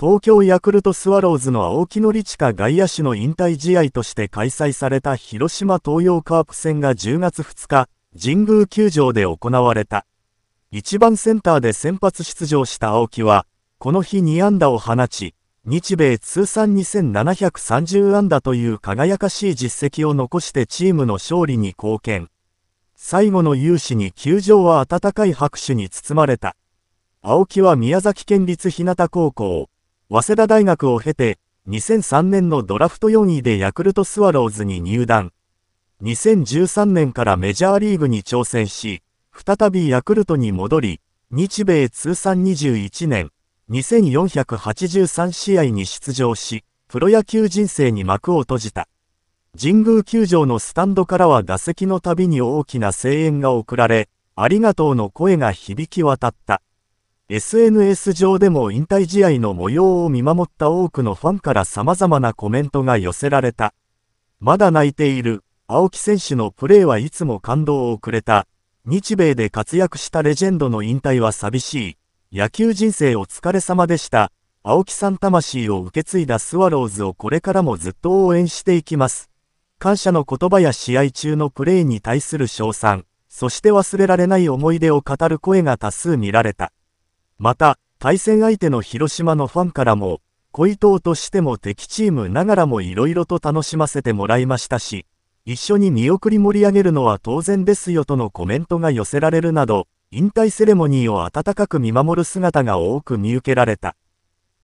東京ヤクルトスワローズの青木宣か外野手の引退試合として開催された広島東洋カープ戦が10月2日、神宮球場で行われた。1番センターで先発出場した青木は、この日2安打を放ち、日米通算2730安打という輝かしい実績を残してチームの勝利に貢献。最後の勇姿に球場は温かい拍手に包まれた。青木は宮崎県立日向高校、早稲田大学を経て、2003年のドラフト4位でヤクルトスワローズに入団。2013年からメジャーリーグに挑戦し、再びヤクルトに戻り、日米通算21年、2483試合に出場し、プロ野球人生に幕を閉じた。神宮球場のスタンドからは打席のたびに大きな声援が送られ、ありがとうの声が響き渡った。SNS 上でも引退試合の模様を見守った多くのファンから様々なコメントが寄せられた。まだ泣いている、青木選手のプレーはいつも感動をくれた。日米で活躍したレジェンドの引退は寂しい。野球人生お疲れ様でした。青木さん魂を受け継いだスワローズをこれからもずっと応援していきます。感謝の言葉や試合中のプレーに対する称賛、そして忘れられない思い出を語る声が多数見られた。また、対戦相手の広島のファンからも、恋党としても敵チームながらもいろいろと楽しませてもらいましたし、一緒に見送り盛り上げるのは当然ですよとのコメントが寄せられるなど、引退セレモニーを温かく見守る姿が多く見受けられた。